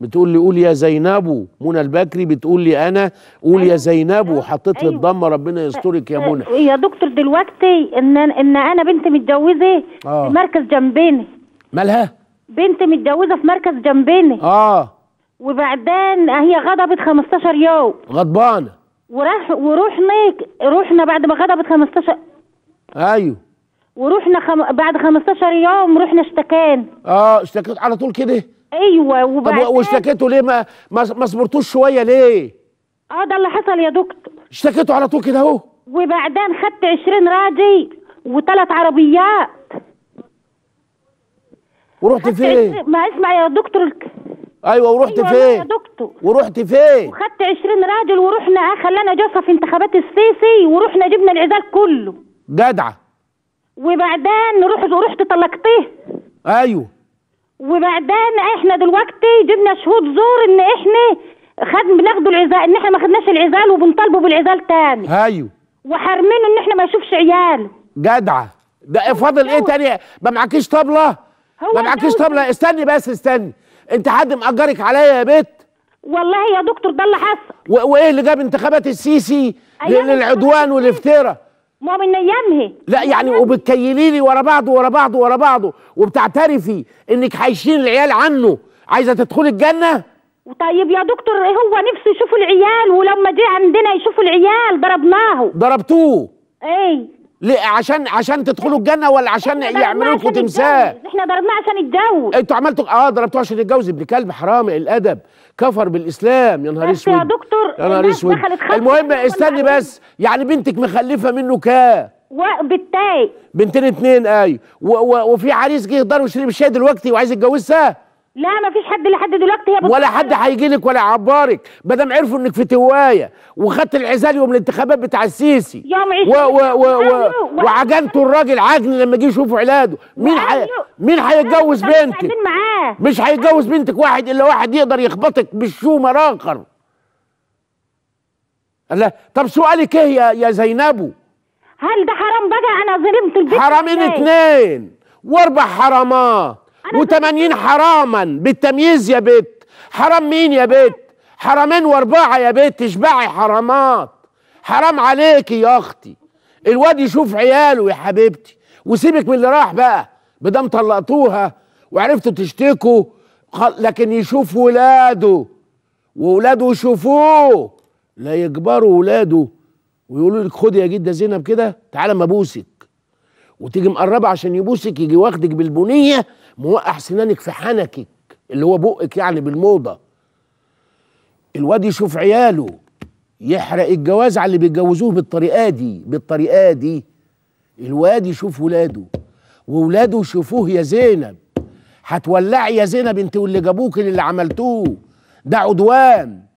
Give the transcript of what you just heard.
بتقول لي قول يا زينب منى البكري بتقول لي انا قول يا أيوة. زينب أيوة. وحطيت لي أيوة. الضمه ربنا يسترك يا أه، منى أه، يا دكتور دلوقتي ان ان انا بنت متجوزه آه. في مركز جنبيني مالها بنت متجوزه في مركز جنبيني اه وبعدين هي غضبت 15 يوم غضبانه وراح ورحنا رحنا بعد ما غضبت 15 ايوه ورحنا خم... بعد 15 يوم رحنا اشتكينا اه اشتكيت على طول كده ايوه وبعدين طب واشتكيتوا ليه ما ما صبرتوش شويه ليه؟ اه ده اللي حصل يا دكتور اشتكيتوا على طول كده اهو وبعدين خدت 20 راجل وثلاث عربيات ورحت فين؟ ما اسمع يا دكتور الك... ايوه ورحت أيوة فين؟ يا دكتور ورحت فين؟ وخدت 20 راجل ورحنا خلانا جوفه في انتخابات السيسي ورحنا جبنا العزال كله جدعه وبعدين رحت ورحت طلقتيه ايوه وبعدين احنا دلوقتي جبنا شهود زور ان احنا خد بناخدوا العزال ان احنا ما خدناش العزال وبنطالبه بالعزال تاني ايوه وحارمينه ان احنا ما يشوفش عياله جدعه ده إيه، فاضل ايه تاني ما معكيش طبله ما معكيش طبله استني بس استني انت حد مأجرك عليا يا بيت والله يا دكتور ده اللي حصل وايه اللي جاب انتخابات السيسي للعدوان والافتراء ما من ايامها لا يعني وبتكيلي لي ورا بعضه ورا بعضه ورا بعضه وبتعترفي انك حايشين العيال عنه عايزه تدخلي الجنه طيب يا دكتور هو نفسه يشوف العيال ولما جه عندنا يشوف العيال ضربناه ضربتوه ايه ليه عشان عشان تدخلوا الجنه ولا عشان يعملوا لكم تمثال احنا ضربناه عشان يتجوز انتوا عملتوا اه ضربتوه عشان يتجوز ابن كلب حرام الادب كفر بالاسلام يا نهار اسود يا دكتور يا نهار اسود المهم استني بس يعني بنتك مخلفه منه كام وبالتاي بنتين اتنين ايوه وفي عريس جه يقدر وشرب الشاي دلوقتي وعايز يتجوزها لا ما فيش حد لحد دلوقتي يا ولا حد هيجي لك ولا يعبرك ما دام عرفوا انك في توايه وخدت العزال يوم الانتخابات بتاع السيسي يوم و و و و أيوه. وعجنتوا الراجل عجن لما جه يشوفوا علاده مين حي... أيوه. مين هيتجوز بنتك مش هيتجوز بنتك واحد الا واحد يقدر يخبطك بالشومه اخر الله طب سؤالك ايه يا يا زينبو هل ده حرام بقى انا ظلمت البنت حرامين اتنين واربع حرامات و80 حراما بالتمييز يا بت حرام مين يا بت حرامين واربعه يا بت اشبعي حرامات حرام عليكي يا اختي الواد يشوف عياله يا حبيبتي وسيبك من اللي راح بقى بدام طلقتوها وعرفتوا تشتكوا لكن يشوف ولاده وولاده يشوفوه لا يكبروا ولاده ويقولوا لك خد يا جده زينب كده تعالى ما ابوسك وتيجي مقربه عشان يبوسك يجي واخدك بالبنيه موقع سنانك في حنكك اللي هو بقك يعني بالموضه الواد يشوف عياله يحرق الجواز على اللي بيتجوزوه بالطريقه دي بالطريقه دي الواد يشوف ولاده وولاده يشوفوه يا زينب هتولعي يا زينب انت واللي جابوك اللي عملتوه ده عدوان